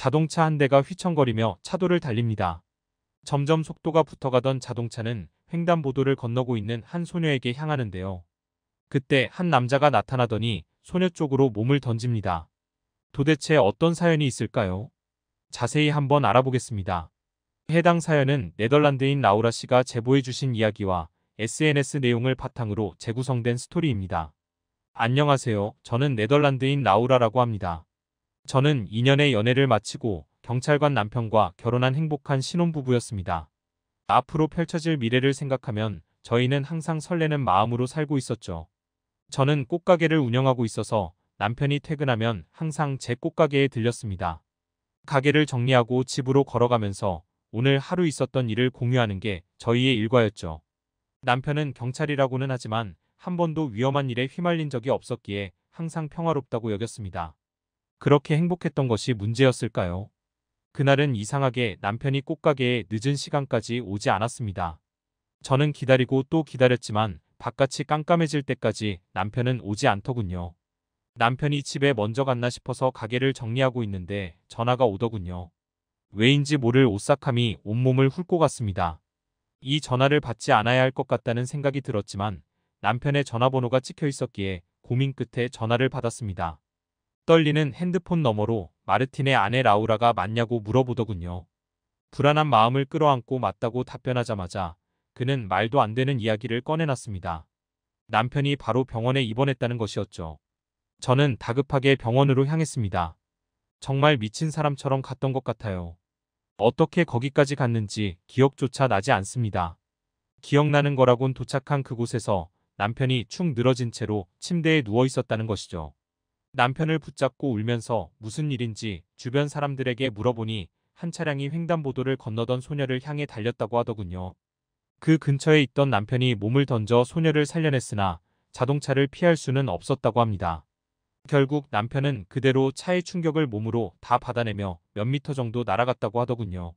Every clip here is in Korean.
자동차 한 대가 휘청거리며 차도를 달립니다. 점점 속도가 붙어가던 자동차는 횡단보도를 건너고 있는 한 소녀에게 향하는데요. 그때 한 남자가 나타나더니 소녀 쪽으로 몸을 던집니다. 도대체 어떤 사연이 있을까요? 자세히 한번 알아보겠습니다. 해당 사연은 네덜란드인 라우라 씨가 제보해주신 이야기와 SNS 내용을 바탕으로 재구성된 스토리입니다. 안녕하세요. 저는 네덜란드인 라우라라고 합니다. 저는 2년의 연애를 마치고 경찰관 남편과 결혼한 행복한 신혼부부였습니다. 앞으로 펼쳐질 미래를 생각하면 저희는 항상 설레는 마음으로 살고 있었죠. 저는 꽃가게를 운영하고 있어서 남편이 퇴근하면 항상 제 꽃가게에 들렸습니다. 가게를 정리하고 집으로 걸어가면서 오늘 하루 있었던 일을 공유하는 게 저희의 일과였죠. 남편은 경찰이라고는 하지만 한 번도 위험한 일에 휘말린 적이 없었기에 항상 평화롭다고 여겼습니다. 그렇게 행복했던 것이 문제였을까요? 그날은 이상하게 남편이 꽃가게에 늦은 시간까지 오지 않았습니다. 저는 기다리고 또 기다렸지만 바깥이 깜깜해질 때까지 남편은 오지 않더군요. 남편이 집에 먼저 갔나 싶어서 가게를 정리하고 있는데 전화가 오더군요. 왜인지 모를 오싹함이 온몸을 훑고 갔습니다. 이 전화를 받지 않아야 할 것 같다는 생각이 들었지만 남편의 전화번호가 찍혀 있었기에 고민 끝에 전화를 받았습니다. 떨리는 핸드폰 너머로 마르틴의 아내 라우라가 맞냐고 물어보더군요. 불안한 마음을 끌어안고 맞다고 답변하자마자 그는 말도 안 되는 이야기를 꺼내놨습니다. 남편이 바로 병원에 입원했다는 것이었죠. 저는 다급하게 병원으로 향했습니다. 정말 미친 사람처럼 갔던 것 같아요. 어떻게 거기까지 갔는지 기억조차 나지 않습니다. 기억나는 거라곤 도착한 그곳에서 남편이 축 늘어진 채로 침대에 누워 있었다는 것이죠. 남편을 붙잡고 울면서 무슨 일인지 주변 사람들에게 물어보니 한 차량이 횡단보도를 건너던 소녀를 향해 달렸다고 하더군요. 그 근처에 있던 남편이 몸을 던져 소녀를 살려냈으나 자동차를 피할 수는 없었다고 합니다. 결국 남편은 그대로 차의 충격을 몸으로 다 받아내며 몇 미터 정도 날아갔다고 하더군요.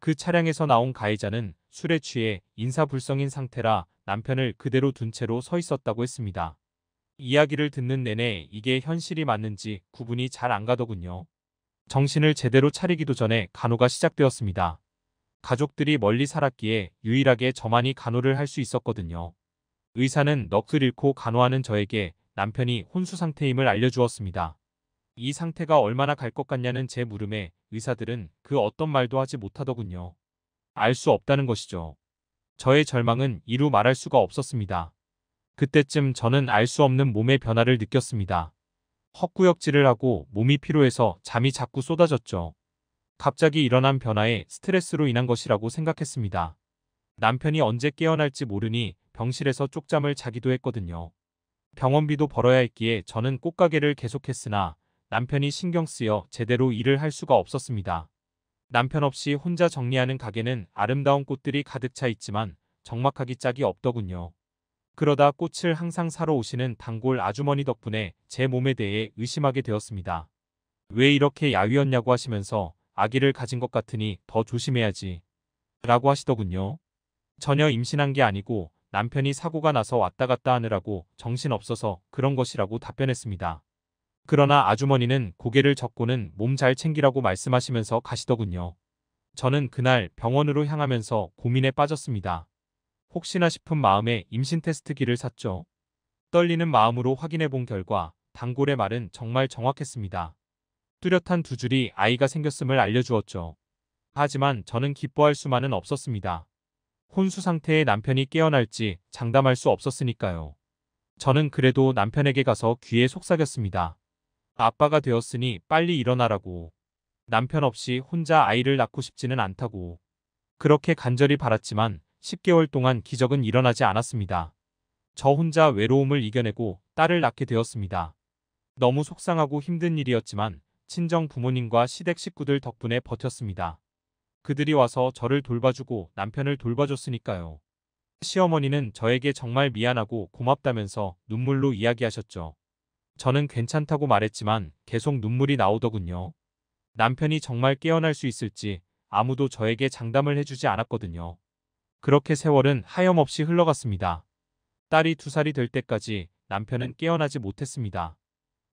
그 차량에서 나온 가해자는 술에 취해 인사불성인 상태라 남편을 그대로 둔 채로 서 있었다고 했습니다. 이야기를 듣는 내내 이게 현실이 맞는지 구분이 잘 안 가더군요. 정신을 제대로 차리기도 전에 간호가 시작되었습니다. 가족들이 멀리 살았기에 유일하게 저만이 간호를 할 수 있었거든요. 의사는 넋을 잃고 간호하는 저에게 남편이 혼수 상태임을 알려주었습니다. 이 상태가 얼마나 갈 것 같냐는 제 물음에 의사들은 그 어떤 말도 하지 못하더군요. 알 수 없다는 것이죠. 저의 절망은 이루 말할 수가 없었습니다. 그때쯤 저는 알 수 없는 몸의 변화를 느꼈습니다. 헛구역질을 하고 몸이 피로해서 잠이 자꾸 쏟아졌죠. 갑자기 일어난 변화에 스트레스로 인한 것이라고 생각했습니다. 남편이 언제 깨어날지 모르니 병실에서 쪽잠을 자기도 했거든요. 병원비도 벌어야 했기에 저는 꽃가게를 계속했으나 남편이 신경 쓰여 제대로 일을 할 수가 없었습니다. 남편 없이 혼자 정리하는 가게는 아름다운 꽃들이 가득 차 있지만 적막하기 짝이 없더군요. 그러다 꽃을 항상 사러 오시는 단골 아주머니 덕분에 제 몸에 대해 의심하게 되었습니다. 왜 이렇게 야위었냐고 하시면서 아기를 가진 것 같으니 더 조심해야지 라고 하시더군요. 전혀 임신한 게 아니고 남편이 사고가 나서 왔다 갔다 하느라고 정신없어서 그런 것이라고 답변했습니다. 그러나 아주머니는 고개를 젓고는 몸 잘 챙기라고 말씀하시면서 가시더군요. 저는 그날 병원으로 향하면서 고민에 빠졌습니다. 혹시나 싶은 마음에 임신 테스트기를 샀죠. 떨리는 마음으로 확인해 본 결과 단골의 말은 정말 정확했습니다. 뚜렷한 두 줄이 아이가 생겼음을 알려주었죠. 하지만 저는 기뻐할 수만은 없었습니다. 혼수 상태의 남편이 깨어날지 장담할 수 없었으니까요. 저는 그래도 남편에게 가서 귀에 속삭였습니다. 아빠가 되었으니 빨리 일어나라고. 남편 없이 혼자 아이를 낳고 싶지는 않다고. 그렇게 간절히 바랐지만 10개월 동안 기적은 일어나지 않았습니다. 저 혼자 외로움을 이겨내고 딸을 낳게 되었습니다. 너무 속상하고 힘든 일이었지만 친정 부모님과 시댁 식구들 덕분에 버텼습니다. 그들이 와서 저를 돌봐주고 남편을 돌봐줬으니까요. 시어머니는 저에게 정말 미안하고 고맙다면서 눈물로 이야기하셨죠. 저는 괜찮다고 말했지만 계속 눈물이 나오더군요. 남편이 정말 깨어날 수 있을지 아무도 저에게 장담을 해주지 않았거든요. 그렇게 세월은 하염없이 흘러갔습니다. 딸이 두 살이 될 때까지 남편은 깨어나지 못했습니다.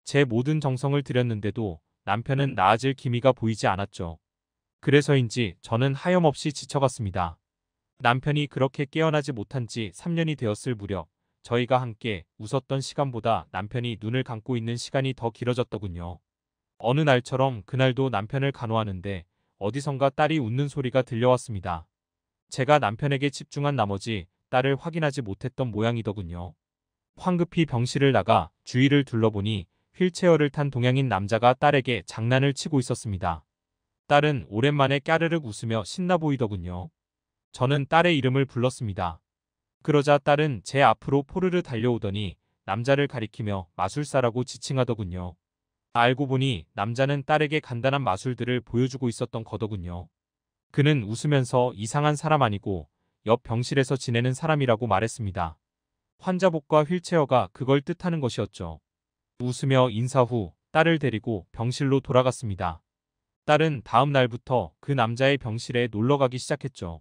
제 모든 정성을 들였는데도 남편은 나아질 기미가 보이지 않았죠. 그래서인지 저는 하염없이 지쳐갔습니다. 남편이 그렇게 깨어나지 못한 지 3년이 되었을 무렵 저희가 함께 웃었던 시간보다 남편이 눈을 감고 있는 시간이 더 길어졌더군요. 어느 날처럼 그날도 남편을 간호하는데 어디선가 딸이 웃는 소리가 들려왔습니다. 제가 남편에게 집중한 나머지 딸을 확인하지 못했던 모양이더군요. 황급히 병실을 나가 주위를 둘러보니 휠체어를 탄 동양인 남자가 딸에게 장난을 치고 있었습니다. 딸은 오랜만에 까르륵 웃으며 신나 보이더군요. 저는 딸의 이름을 불렀습니다. 그러자 딸은 제 앞으로 포르르 달려오더니 남자를 가리키며 마술사라고 지칭하더군요. 알고 보니 남자는 딸에게 간단한 마술들을 보여주고 있었던 거더군요. 그는 웃으면서 이상한 사람 아니고 옆 병실에서 지내는 사람이라고 말했습니다. 환자복과 휠체어가 그걸 뜻하는 것이었죠. 웃으며 인사 후 딸을 데리고 병실로 돌아갔습니다. 딸은 다음 날부터 그 남자의 병실에 놀러가기 시작했죠.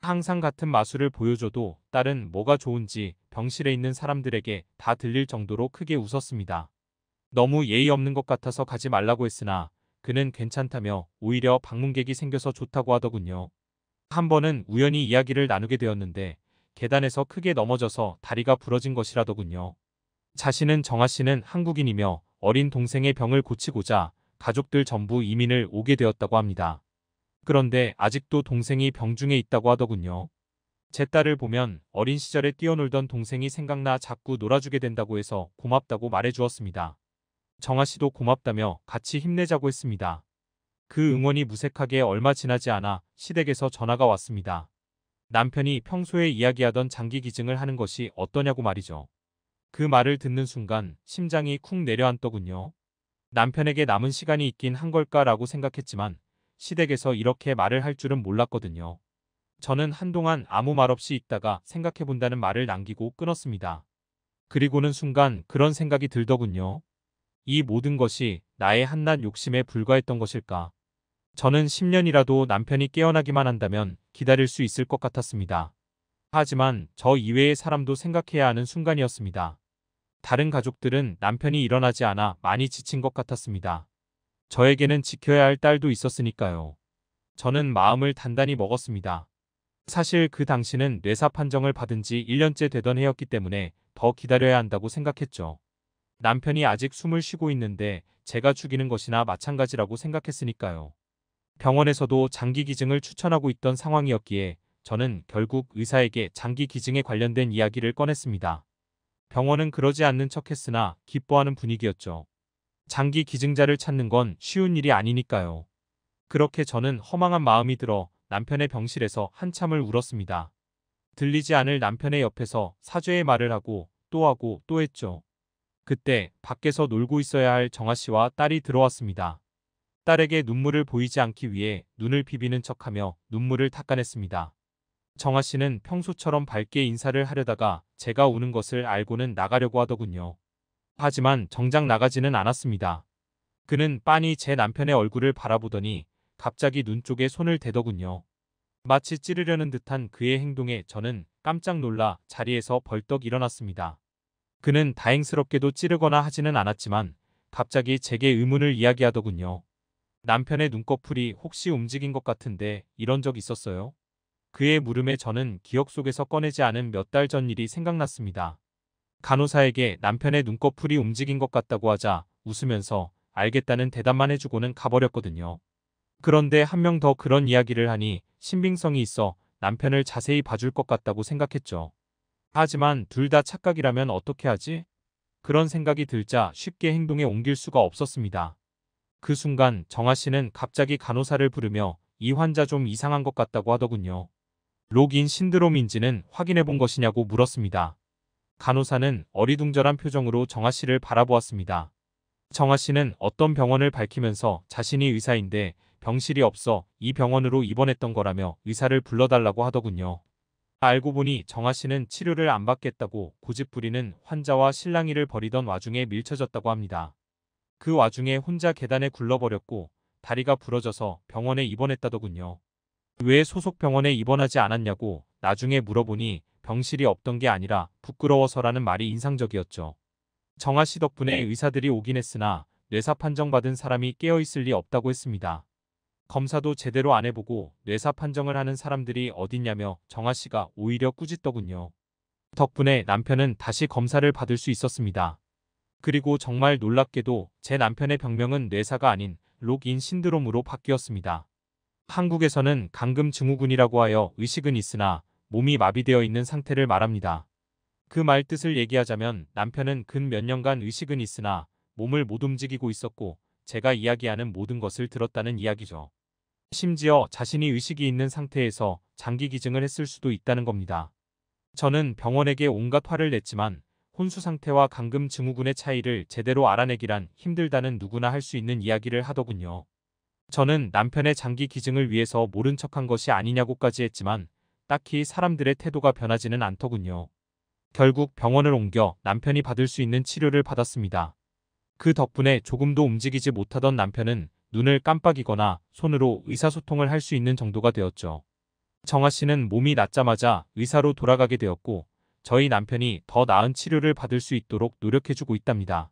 항상 같은 마술을 보여줘도 딸은 뭐가 좋은지 병실에 있는 사람들에게 다 들릴 정도로 크게 웃었습니다. 너무 예의 없는 것 같아서 가지 말라고 했으나 그는 괜찮다며 오히려 방문객이 생겨서 좋다고 하더군요. 한 번은 우연히 이야기를 나누게 되었는데 계단에서 크게 넘어져서 다리가 부러진 것이라더군요. 자신은 정아 씨는 한국인이며 어린 동생의 병을 고치고자 가족들 전부 이민을 오게 되었다고 합니다. 그런데 아직도 동생이 병중에 있다고 하더군요. 제 딸을 보면 어린 시절에 뛰어놀던 동생이 생각나 자꾸 놀아주게 된다고 해서 고맙다고 말해주었습니다. 정아 씨도 고맙다며 같이 힘내자고 했습니다. 그 응원이 무색하게 얼마 지나지 않아 시댁에서 전화가 왔습니다. 남편이 평소에 이야기하던 장기 기증을 하는 것이 어떠냐고 말이죠. 그 말을 듣는 순간 심장이 쿵 내려앉더군요. 남편에게 남은 시간이 있긴 한 걸까라고 생각했지만 시댁에서 이렇게 말을 할 줄은 몰랐거든요. 저는 한동안 아무 말 없이 있다가 생각해본다는 말을 남기고 끊었습니다. 그리고는 순간 그런 생각이 들더군요. 이 모든 것이 나의 한낱 욕심에 불과했던 것일까. 저는 10년이라도 남편이 깨어나기만 한다면 기다릴 수 있을 것 같았습니다. 하지만 저 이외의 사람도 생각해야 하는 순간이었습니다. 다른 가족들은 남편이 일어나지 않아 많이 지친 것 같았습니다. 저에게는 지켜야 할 딸도 있었으니까요. 저는 마음을 단단히 먹었습니다. 사실 그 당시는 뇌사 판정을 받은 지 1년째 되던 해였기 때문에 더 기다려야 한다고 생각했죠. 남편이 아직 숨을 쉬고 있는데 제가 죽이는 것이나 마찬가지라고 생각했으니까요. 병원에서도 장기 기증을 추천하고 있던 상황이었기에 저는 결국 의사에게 장기 기증에 관련된 이야기를 꺼냈습니다. 병원은 그러지 않는 척 했으나 기뻐하는 분위기였죠. 장기 기증자를 찾는 건 쉬운 일이 아니니까요. 그렇게 저는 허망한 마음이 들어 남편의 병실에서 한참을 울었습니다. 들리지 않을 남편의 옆에서 사죄의 말을 하고 또 하고 또 했죠. 그때 밖에서 놀고 있어야 할 정아 씨와 딸이 들어왔습니다. 딸에게 눈물을 보이지 않기 위해 눈을 비비는 척하며 눈물을 닦아냈습니다. 정아 씨는 평소처럼 밝게 인사를 하려다가 제가 우는 것을 알고는 나가려고 하더군요. 하지만 정작 나가지는 않았습니다. 그는 빤히 제 남편의 얼굴을 바라보더니 갑자기 눈 쪽에 손을 대더군요. 마치 찌르려는 듯한 그의 행동에 저는 깜짝 놀라 자리에서 벌떡 일어났습니다. 그는 다행스럽게도 찌르거나 하지는 않았지만 갑자기 제게 의문을 이야기하더군요. 남편의 눈꺼풀이 혹시 움직인 것 같은데 이런 적 있었어요? 그의 물음에 저는 기억 속에서 꺼내지 않은 몇 달 전 일이 생각났습니다. 간호사에게 남편의 눈꺼풀이 움직인 것 같다고 하자 웃으면서 알겠다는 대답만 해주고는 가버렸거든요. 그런데 한 명 더 그런 이야기를 하니 신빙성이 있어 남편을 자세히 봐줄 것 같다고 생각했죠. 하지만 둘 다 착각이라면 어떻게 하지? 그런 생각이 들자 쉽게 행동에 옮길 수가 없었습니다. 그 순간 정아 씨는 갑자기 간호사를 부르며 이 환자 좀 이상한 것 같다고 하더군요. 로긴 신드롬인지는 확인해 본 것이냐고 물었습니다. 간호사는 어리둥절한 표정으로 정아 씨를 바라보았습니다. 정아 씨는 어떤 병원을 밝히면서 자신이 의사인데 병실이 없어 이 병원으로 입원했던 거라며 의사를 불러달라고 하더군요. 알고 보니 정아 씨는 치료를 안 받겠다고 고집 부리는 환자와 실랑이를 벌이던 와중에 밀쳐졌다고 합니다. 그 와중에 혼자 계단에 굴러버렸고 다리가 부러져서 병원에 입원했다더군요. 왜 소속 병원에 입원하지 않았냐고 나중에 물어보니 병실이 없던 게 아니라 부끄러워서라는 말이 인상적이었죠. 정아 씨 덕분에 네. 의사들이 오긴 했으나 뇌사 판정받은 사람이 깨어있을 리 없다고 했습니다. 검사도 제대로 안 해보고 뇌사 판정을 하는 사람들이 어딨냐며 정아 씨가 오히려 꾸짖더군요. 덕분에 남편은 다시 검사를 받을 수 있었습니다. 그리고 정말 놀랍게도 제 남편의 병명은 뇌사가 아닌 록인 신드롬으로 바뀌었습니다. 한국에서는 강금 증후군이라고 하여 의식은 있으나 몸이 마비되어 있는 상태를 말합니다. 그 말 뜻을 얘기하자면 남편은 근 몇 년간 의식은 있으나 몸을 못 움직이고 있었고 제가 이야기하는 모든 것을 들었다는 이야기죠. 심지어 자신이 의식이 있는 상태에서 장기 기증을 했을 수도 있다는 겁니다. 저는 병원에게 온갖 화를 냈지만 혼수 상태와 감금 증후군의 차이를 제대로 알아내기란 힘들다는 누구나 할 수 있는 이야기를 하더군요. 저는 남편의 장기 기증을 위해서 모른 척한 것이 아니냐고까지 했지만 딱히 사람들의 태도가 변하지는 않더군요. 결국 병원을 옮겨 남편이 받을 수 있는 치료를 받았습니다. 그 덕분에 조금도 움직이지 못하던 남편은 눈을 깜빡이거나 손으로 의사소통을 할 수 있는 정도가 되었죠. 정아 씨는 몸이 낫자마자 의사로 돌아가게 되었고 저희 남편이 더 나은 치료를 받을 수 있도록 노력해주고 있답니다.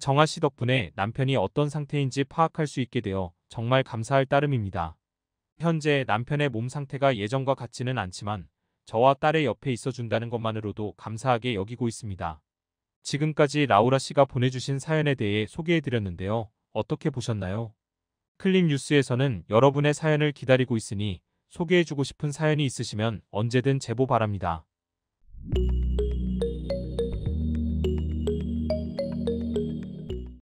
정아 씨 덕분에 남편이 어떤 상태인지 파악할 수 있게 되어 정말 감사할 따름입니다. 현재 남편의 몸 상태가 예전과 같지는 않지만 저와 딸의 옆에 있어준다는 것만으로도 감사하게 여기고 있습니다. 지금까지 라우라 씨가 보내주신 사연에 대해 소개해드렸는데요. 어떻게 보셨나요? 클립 뉴스에서는 여러분의 사연을 기다리고 있으니 소개해주고 싶은 사연이 있으시면 언제든 제보 바랍니다.